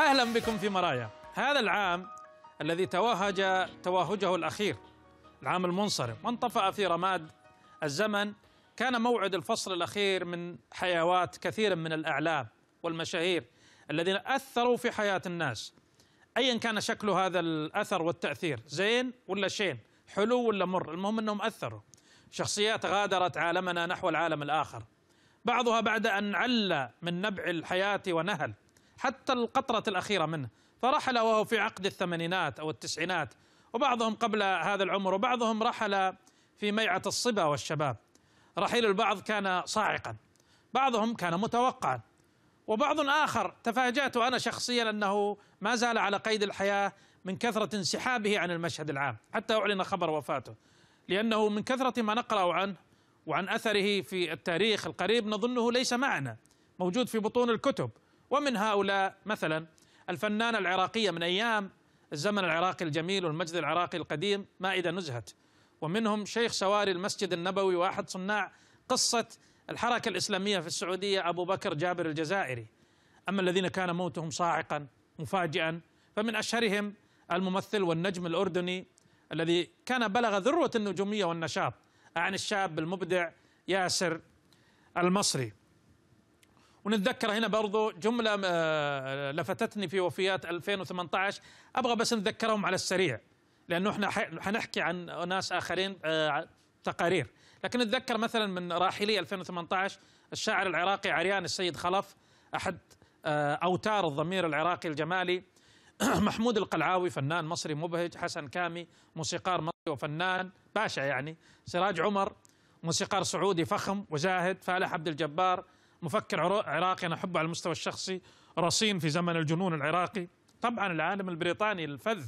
اهلا بكم في مرايا هذا العام الذي توهج توهجه الاخير العام المنصرم وانطفأ في رماد الزمن كان موعد الفصل الاخير من حيوات كثير من الاعلام والمشاهير الذين اثروا في حياه الناس ايا كان شكل هذا الاثر والتاثير زين ولا شين حلو ولا مر المهم انهم اثروا شخصيات غادرت عالمنا نحو العالم الاخر بعضها بعد ان عل من نبع الحياه ونهل حتى القطرة الأخيرة منه فرحل وهو في عقد الثمانينات أو التسعينات وبعضهم قبل هذا العمر وبعضهم رحل في ميعة الصبا والشباب رحيل البعض كان صاعقا بعضهم كان متوقعا وبعض آخر تفاجأت أنا شخصيا أنه ما زال على قيد الحياة من كثرة انسحابه عن المشهد العام حتى أعلن خبر وفاته لأنه من كثرة ما نقرأ عنه وعن أثره في التاريخ القريب نظنه ليس معنا موجود في بطون الكتب ومن هؤلاء مثلا الفنانة العراقية من أيام الزمن العراقي الجميل والمجد العراقي القديم مائدة نزهت ومنهم شيخ سواري المسجد النبوي واحد صناع قصة الحركة الإسلامية في السعودية أبو بكر جابر الجزائري أما الذين كان موتهم صاعقا مفاجئا فمن أشهرهم الممثل والنجم الأردني الذي كان بلغ ذروة النجومية والنشاط عن الشاب المبدع ياسر المصري ونتذكر هنا برضو جملة آه، لفتتني في وفيات 2018 أبغى بس نتذكرهم على السريع لأنه احنا حنحكي عن ناس آخرين آه، تقارير لكن نتذكر مثلا من راحلي 2018 الشاعر العراقي عريان السيد خلف أحد آه، أوتار الضمير العراقي الجمالي محمود القلعاوي فنان مصري مبهج حسن كامي موسيقار مصري وفنان باشا يعني سراج عمر موسيقار سعودي فخم وزاهد فالح عبد الجبار مفكر عراقي أنا أحبه على المستوى الشخصي رصين في زمن الجنون العراقي طبعا العالم البريطاني الفذ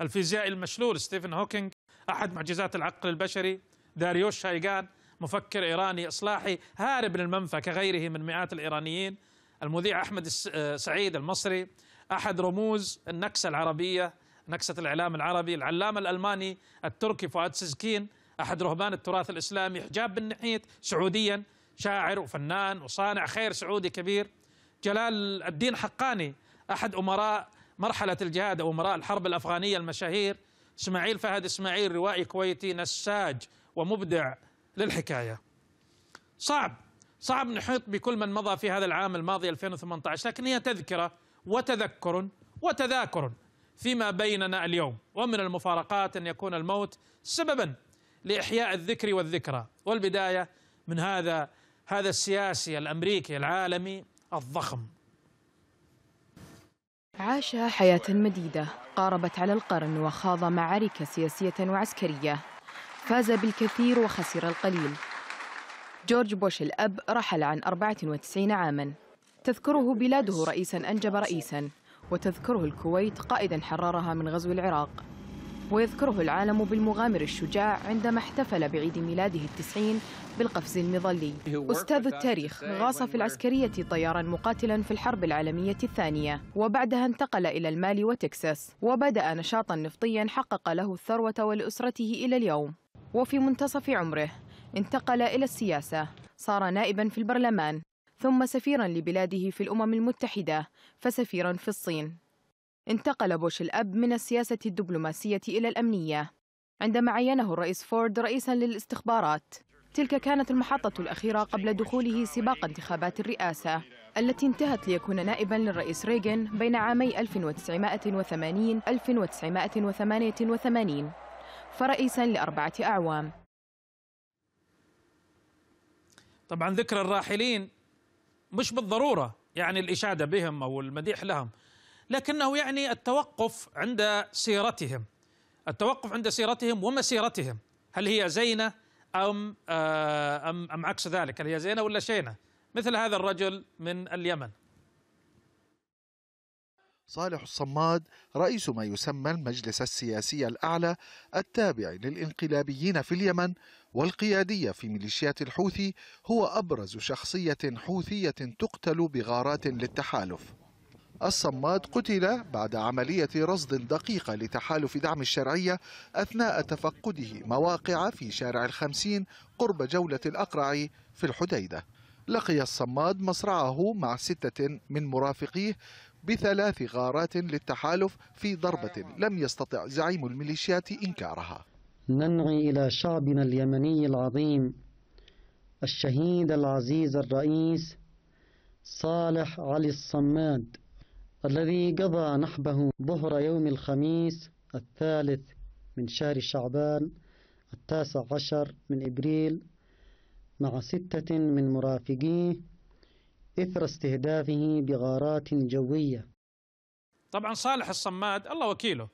الفيزيائي المشلول ستيفن هوكينج أحد معجزات العقل البشري داريوش شايغان مفكر إيراني إصلاحي هارب للمنفى كغيره من مئات الإيرانيين المذيع أحمد آه، سعيد المصري أحد رموز النكسة العربية نكسة الإعلام العربي العلامة الألماني التركي فؤاد سزكين أحد رهبان التراث الإسلامي حجاب بن نحيت سعوديا شاعر وفنان وصانع خير سعودي كبير جلال الدين حقاني أحد أمراء مرحلة الجهاد أو أمراء الحرب الأفغانية المشاهير إسماعيل فهد إسماعيل روائي كويتي نساج ومبدع للحكاية صعب صعب نحيط بكل من مضى في هذا العام الماضي 2018 لكن هي تذكرة وتذكر وتذاكر فيما بيننا اليوم ومن المفارقات أن يكون الموت سببا لإحياء الذكر والذكرى والبداية من هذا هذا السياسي الامريكي العالمي الضخم عاش حياة مديدة قاربت على القرن وخاض معارك سياسية وعسكرية فاز بالكثير وخسر القليل جورج بوش الأب رحل عن 94 عاما تذكره بلاده رئيسا أنجب رئيسا وتذكره الكويت قائدا حررها من غزو العراق ويذكره العالم بالمغامر الشجاع عندما احتفل بعيد ميلاده التسعين بالقفز المظلي أستاذ التاريخ غاص في العسكرية طيارا مقاتلا في الحرب العالمية الثانية وبعدها انتقل إلى المال وتكساس وبدأ نشاطا نفطيا حقق له الثروة ولأسرته إلى اليوم وفي منتصف عمره انتقل إلى السياسة صار نائبا في البرلمان ثم سفيرا لبلاده في الأمم المتحدة فسفيرا في الصين انتقل بوش الأب من السياسة الدبلوماسية إلى الأمنية عندما عينه الرئيس فورد رئيسا للاستخبارات تلك كانت المحطة الأخيرة قبل دخوله سباق انتخابات الرئاسة التي انتهت ليكون نائبا للرئيس ريغن بين عامي 1980 1988 فرئيسا لأربعة أعوام طبعا ذكر الراحلين مش بالضرورة يعني الإشادة بهم أو المديح لهم لكنه يعني التوقف عند سيرتهم التوقف عند سيرتهم ومسيرتهم هل هي زينة أم آه، أم أم عكس ذلك هل هي زينة ولا شينة مثل هذا الرجل من اليمن صالح الصماد رئيس ما يسمى المجلس السياسي الأعلى التابع للإنقلابيين في اليمن والقيادية في ميليشيات الحوثي هو أبرز شخصية حوثية تقتل بغارات للتحالف الصماد قتل بعد عملية رصد دقيقة لتحالف دعم الشرعية أثناء تفقده مواقع في شارع الخمسين قرب جولة الأقرع في الحديدة لقي الصماد مصرعه مع ستة من مرافقيه بثلاث غارات للتحالف في ضربة لم يستطع زعيم الميليشيات إنكارها ننعي إلى شعبنا اليمني العظيم الشهيد العزيز الرئيس صالح علي الصماد الذي قضى نحبه ظهر يوم الخميس الثالث من شهر شعبان التاسع عشر من إبريل مع ستة من مرافقيه إثر استهدافه بغارات جوية طبعا صالح الصماد الله وكيله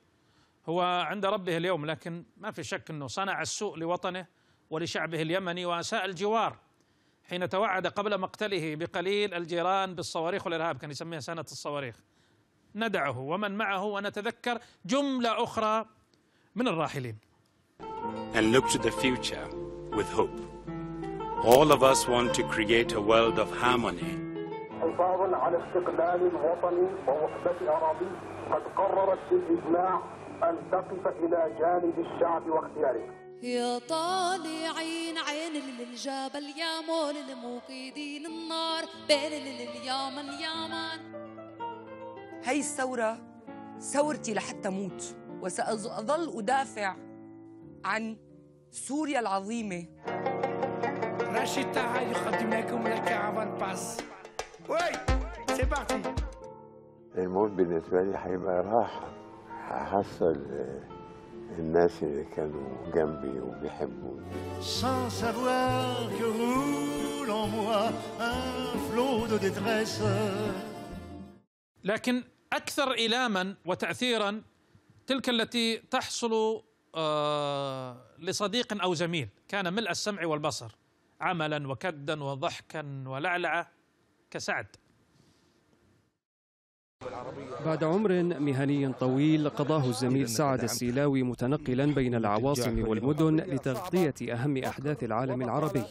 هو عند ربه اليوم لكن ما في شك أنه صنع السوء لوطنه ولشعبه اليمني وأساء الجوار حين توعد قبل مقتله بقليل الجيران بالصواريخ والإرهاب كان يسميها سنة الصواريخ ندعه ومن معه ونتذكر جملة أخرى من الراحلين And look to the future with hope. All of us want to create a world of harmony. حفاظا على استقلال وطني ووحدة أراضي قد قررت بالإجماع أن تقف إلى جانب الشعب واختياره يا طالعين عين للجبل يا مول الموقدين النار بين اليمن يمن هاي الثورة ثورتي لحتى موت وسأظل أدافع عن سوريا العظيمة راشد تعال يقدم لكم لك عمان باس وي سي بارتي الموت بالنسبة لي حيبقى راحة هحصل آه، الناس اللي كانوا جنبي وبيحبوني sans savoir que roule en moi un flot de détresse لكن اكثر ايلاما وتاثيرا تلك التي تحصل آه، لصديق او زميل كان ملء السمع والبصر عملا وكدا وضحكا ولعلعه كسعد بعد عمر مهني طويل قضاه الزميل سعد السيلاوي متنقلا بين العواصم والمدن لتغطية أهم أحداث العالم العربي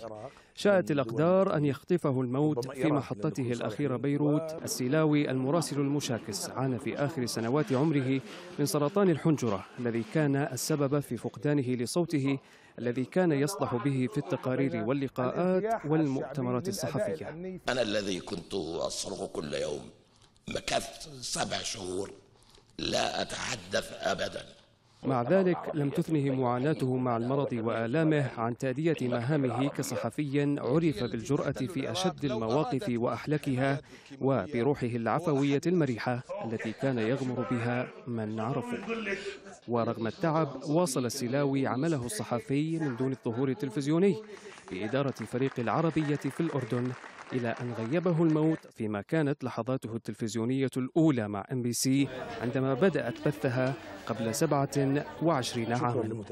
شاءت الأقدار أن يخطفه الموت في محطته الأخيرة بيروت السيلاوي المراسل المشاكس عانى في آخر سنوات عمره من سرطان الحنجرة الذي كان السبب في فقدانه لصوته الذي كان يصدح به في التقارير واللقاءات والمؤتمرات الصحفية أنا الذي كنت أصرخ كل يوم مكثت سبع شهور لا أتحدث أبداً مع ذلك لم تثنه معاناته مع المرض وآلامه عن تأدية مهامه كصحفي عرف بالجرأة في أشد المواقف وأحلكها وبروحه العفوية المريحة التي كان يغمر بها من عرفه ورغم التعب واصل السلاوي عمله الصحفي من دون الظهور التلفزيوني بإدارة الفريق العربية في الأردن إلى أن غيبه الموت فيما كانت لحظاته التلفزيونية الأولى مع ام بي سي عندما بدأت بثها قبل 27 عاما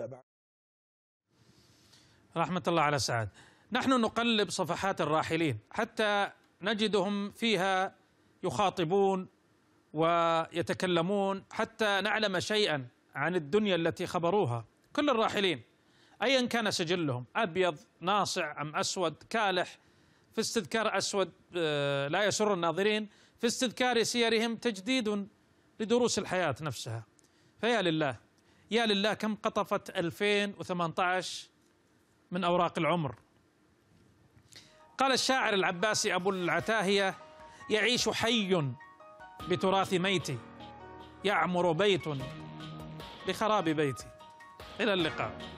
رحمة الله على سعد نحن نقلب صفحات الراحلين حتى نجدهم فيها يخاطبون ويتكلمون حتى نعلم شيئا عن الدنيا التي خبروها كل الراحلين ايا كان سجلهم ابيض ناصع ام اسود كالح في استذكار اسود آه، لا يسر الناظرين في استذكار سيرهم تجديد لدروس الحياه نفسها فيا لله يا لله كم قطفت 2018 من اوراق العمر قال الشاعر العباسي ابو العتاهيه يعيش حي بتراث ميتي يعمر بيت بخراب بيتي الى اللقاء